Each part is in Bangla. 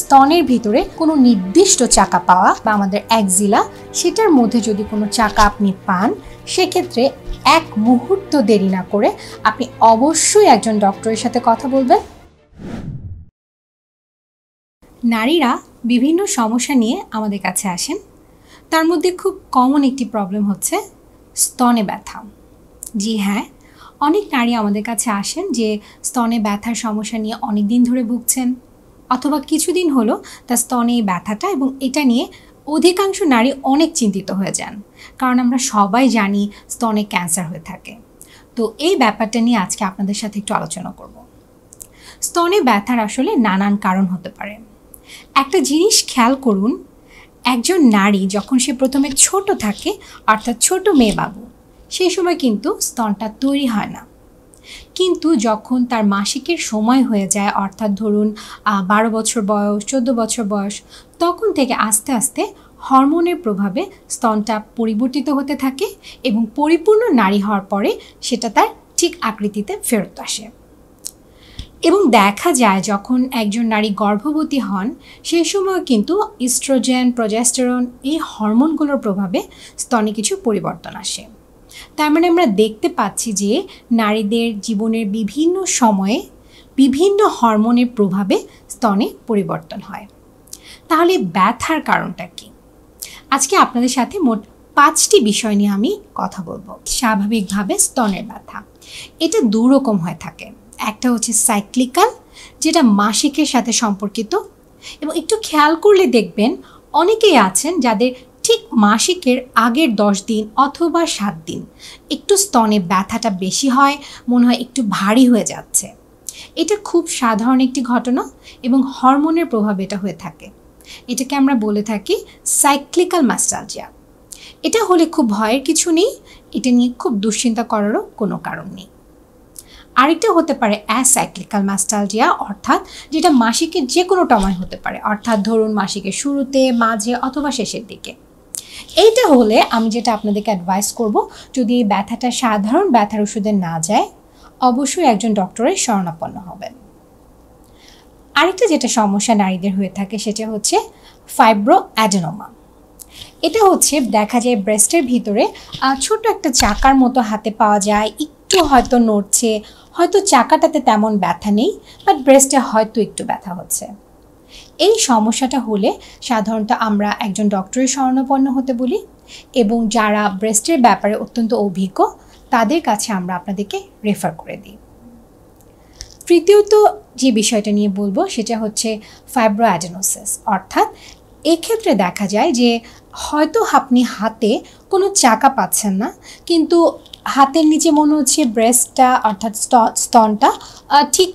স্তনের ভিতরে কোনো নির্দিষ্ট চাকা পাওয়া বা আমাদের একজিলা সেটার মধ্যে যদি কোনো চাকা আপনি পান সেক্ষেত্রে এক মুহূর্ত দেরি না করে আপনি অবশ্যই একজন ডক্টরের সাথে কথা বলবেন নারীরা বিভিন্ন সমস্যা নিয়ে আমাদের কাছে আসেন তার মধ্যে খুব কমন একটি প্রবলেম হচ্ছে স্তনে ব্যথা জি হ্যাঁ অনেক নারী আমাদের কাছে আসেন যে স্তনে ব্যথার সমস্যা নিয়ে অনেক দিন ধরে ভুগছেন অথবা কিছুদিন হলো তার স্তনে এই ব্যথাটা এবং এটা নিয়ে অধিকাংশ নারী অনেক চিন্তিত হয়ে যান কারণ আমরা সবাই জানি স্তনে ক্যান্সার হয়ে থাকে তো এই ব্যাপারটা নিয়ে আজকে আপনাদের সাথে একটু আলোচনা করব স্তনে ব্যথার আসলে নানান কারণ হতে পারে একটা জিনিস খেয়াল করুন একজন নারী যখন সে প্রথমে ছোট থাকে অর্থাৎ ছোট মেয়ে বাবু সেই সময় কিন্তু স্তনটা তৈরি হয় না কিন্তু যখন তার মাসিকের সময় হয়ে যায় অর্থাৎ ধরুন বারো বছর বয়স চোদ্দো বছর বয়স তখন থেকে আস্তে আস্তে হরমোনের প্রভাবে স্তনটা পরিবর্তিত হতে থাকে এবং পরিপূর্ণ নারী হওয়ার পরে সেটা তার ঠিক আকৃতিতে ফেরত আসে এবং দেখা যায় যখন একজন নারী গর্ভবতী হন সেই সময় কিন্তু ইস্ট্রোজেন প্রজেস্টেরন এই হরমোনগুলোর প্রভাবে স্তনে কিছু পরিবর্তন আসে তার মানে আমরা দেখতে পাচ্ছি যে নারীদের জীবনের বিভিন্ন সময়ে বিভিন্ন হরমোনের প্রভাবে স্তনে পরিবর্তন হয় তাহলে ব্যথার কারণটা কি আজকে আপনাদের সাথে মোট পাঁচটি বিষয় নিয়ে আমি কথা বলবো স্বাভাবিকভাবে স্তনের ব্যথা এটা দুরকম হয়ে থাকে একটা হচ্ছে সাইক্লিক্যাল যেটা মাসিকের সাথে সম্পর্কিত এবং একটু খেয়াল করলে দেখবেন অনেকেই আছেন যাদের ঠিক মাসিকের আগের দশ দিন অথবা সাত দিন একটু স্তনে ব্যথাটা বেশি হয় মনে হয় একটু ভারী হয়ে যাচ্ছে এটা খুব সাধারণ একটি ঘটনা এবং হরমোনের প্রভাব এটা হয়ে থাকে এটাকে আমরা বলে থাকি সাইক্লিক্যাল মাস্টালজিয়া এটা হলে খুব ভয়ের কিছু নেই এটা নিয়ে খুব দুশ্চিন্তা করারও কোনো কারণ নেই আরেকটা হতে পারে অ্যাসাইক্লিক্যাল মাস্টালজিয়া অর্থাৎ যেটা মাসিকের যে কোনো টমায় হতে পারে অর্থাৎ ধরুন মাসিকের শুরুতে মাঝে অথবা শেষের দিকে এইটা হলে আমি যেটা আপনাদেরকে অ্যাডভাইস করব যদি এই ব্যথাটা সাধারণ ব্যথার ওষুধে না যায় অবশ্যই একজন ডক্টরের শরণাপন্ন হবেন আরেকটা যেটা সমস্যা নারীদের হয়ে থাকে সেটা হচ্ছে ফাইব্রো অ্যাডেনোমা এটা হচ্ছে দেখা যায় ব্রেস্টের ভিতরে ছোট একটা চাকার মতো হাতে পাওয়া যায় একটু হয়তো নড়ছে হয়তো চাকাটাতে তেমন ব্যথা নেই বাট ব্রেস্টে হয়তো একটু ব্যথা হচ্ছে এই সমস্যাটা হলে সাধারণত আমরা একজন ডক্টরের স্বর্ণপন্ন হতে বলি এবং যারা ব্রেস্টের ব্যাপারে অত্যন্ত অভিজ্ঞ তাদের কাছে আমরা আপনাদেরকে রেফার করে দিই তৃতীয়ত যে বিষয়টা নিয়ে বলবো সেটা হচ্ছে ফাইব্রোঅ্যাডেনোসিস অর্থাৎ এক্ষেত্রে দেখা যায় যে হয়তো আপনি হাতে কোনো চাকা পাচ্ছেন না কিন্তু হাতের নিচে মনে হচ্ছে ব্রেস্টটা অর্থাৎ স্তনটা ঠিক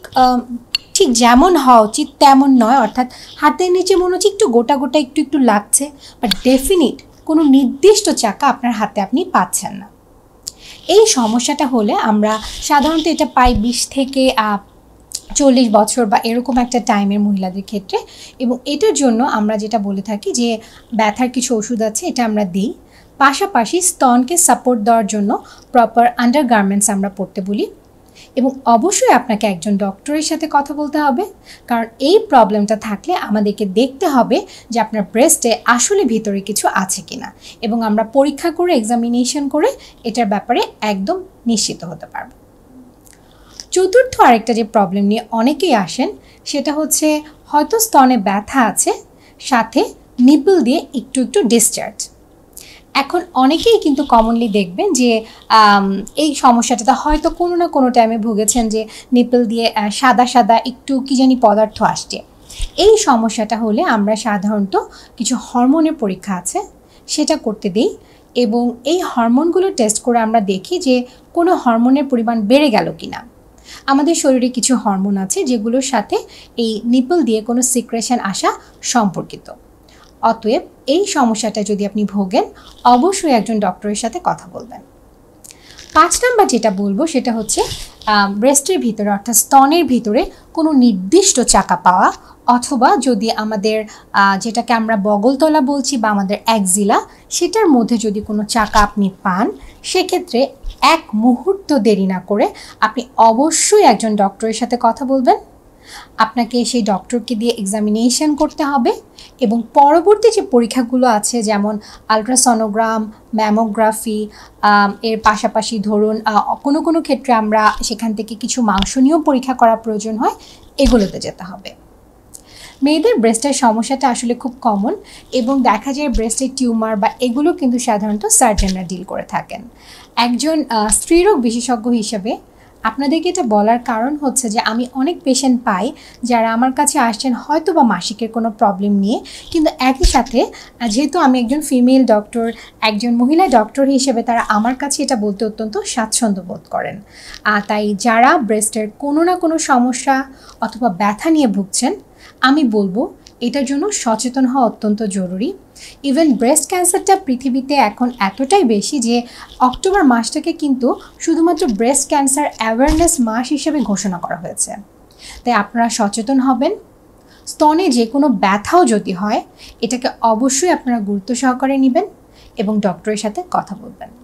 ঠিক যেমন হওয়া উচিত তেমন নয় অর্থাৎ হাতের নিচে মনে হচ্ছে একটু গোটা গোটা একটু একটু লাগছে বাট ডেফিনিট কোনো নির্দিষ্ট চাকা আপনার হাতে আপনি পাচ্ছেন না এই সমস্যাটা হলে আমরা সাধারণত এটা পাই বিশ থেকে চল্লিশ বছর বা এরকম একটা টাইমের মহিলাদের ক্ষেত্রে এবং এটার জন্য আমরা যেটা বলে থাকি যে ব্যথার কিছু ওষুধ আছে এটা আমরা দিই পাশাপাশি স্তনকে সাপোর্ট দেওয়ার জন্য প্রপার আন্ডারগার্মেন্টস আমরা পড়তে বলি এবং অবশ্যই আপনাকে একজন ডক্টরের সাথে কথা বলতে হবে কারণ এই প্রবলেমটা থাকলে আমাদেরকে দেখতে হবে যে আপনার ব্রেস্টে আসলে ভিতরে কিছু আছে কি না এবং আমরা পরীক্ষা করে এক্সামিনেশন করে এটার ব্যাপারে একদম নিশ্চিত হতে পারব চতুর্থ আরেকটা যে প্রবলেম নিয়ে অনেকেই আসেন সেটা হচ্ছে হয়তো স্তনে ব্যথা আছে সাথে নিপল দিয়ে একটু একটু ডিসচার্জ এখন অনেকেই কিন্তু কমনলি দেখবেন যে এই সমস্যাটা হয়তো কোনো না কোনো টাইমে ভুগেছেন যে নিপল দিয়ে সাদা সাদা একটু কী জানি পদার্থ আসছে এই সমস্যাটা হলে আমরা সাধারণত কিছু হরমোনের পরীক্ষা আছে সেটা করতে দিই এবং এই হরমোনগুলো টেস্ট করে আমরা দেখি যে কোনো হরমোনের পরিমাণ বেড়ে গেল কি না আমাদের শরীরে কিছু হরমোন আছে যেগুলোর সাথে এই নিপল দিয়ে কোনো সিক্রেশন আসা সম্পর্কিত অতএব এই সমস্যাটা যদি আপনি ভোগেন অবশ্যই একজন ডক্টরের সাথে কথা বলবেন পাঁচ নাম্বার যেটা বলবো সেটা হচ্ছে ব্রেস্টের ভিতরে অর্থাৎ স্তনের ভিতরে কোনো নির্দিষ্ট চাকা পাওয়া অথবা যদি আমাদের যেটাকে আমরা বগলতলা বলছি বা আমাদের একজিলা সেটার মধ্যে যদি কোনো চাকা আপনি পান সেক্ষেত্রে এক মুহূর্ত দেরি না করে আপনি অবশ্যই একজন ডক্টরের সাথে কথা বলবেন আপনাকে সেই ডক্টরকে দিয়ে এক্সামিনেশন করতে হবে এবং পরবর্তী যে পরীক্ষাগুলো আছে যেমন আলট্রাসনোগ্রাম ম্যামোগ্রাফি এর পাশাপাশি ধরুন কোনো কোনো ক্ষেত্রে আমরা সেখান থেকে কিছু মাংস নিয়েও পরীক্ষা করা প্রয়োজন হয় এগুলোতে যেতে হবে মেয়েদের ব্রেস্টের সমস্যাটা আসলে খুব কমন এবং দেখা যায় ব্রেস্টের টিউমার বা এগুলো কিন্তু সাধারণত সার্জেনরা ডিল করে থাকেন একজন স্ত্রীরোগ বিশেষজ্ঞ হিসেবে আপনাদেরকে এটা বলার কারণ হচ্ছে যে আমি অনেক পেশেন্ট পাই যারা আমার কাছে আসছেন হয়তো বা মাসিকের কোনো প্রবলেম নিয়ে কিন্তু একই সাথে যেহেতু আমি একজন ফিমেল ডক্টর একজন মহিলা ডক্টর হিসেবে তারা আমার কাছে এটা বলতে অত্যন্ত স্বাচ্ছন্দ্য বোধ করেন তাই যারা ব্রেস্টের কোনো না কোনো সমস্যা অথবা ব্যথা নিয়ে ভুগছেন আমি বলবো এটার জন্য সচেতন হওয়া অত্যন্ত জরুরি ইভেন ব্রেস্ট ক্যান্সারটা পৃথিবীতে এখন এতটাই বেশি যে অক্টোবর মাসটাকে কিন্তু শুধুমাত্র ব্রেস্ট ক্যান্সার অ্যাওয়ারনেস মাস হিসেবে ঘোষণা করা হয়েছে তাই আপনারা সচেতন হবেন স্তনে যে কোনো ব্যথাও যদি হয় এটাকে অবশ্যই আপনারা গুরুত্ব সহকারে নেবেন এবং ডক্টরের সাথে কথা বলবেন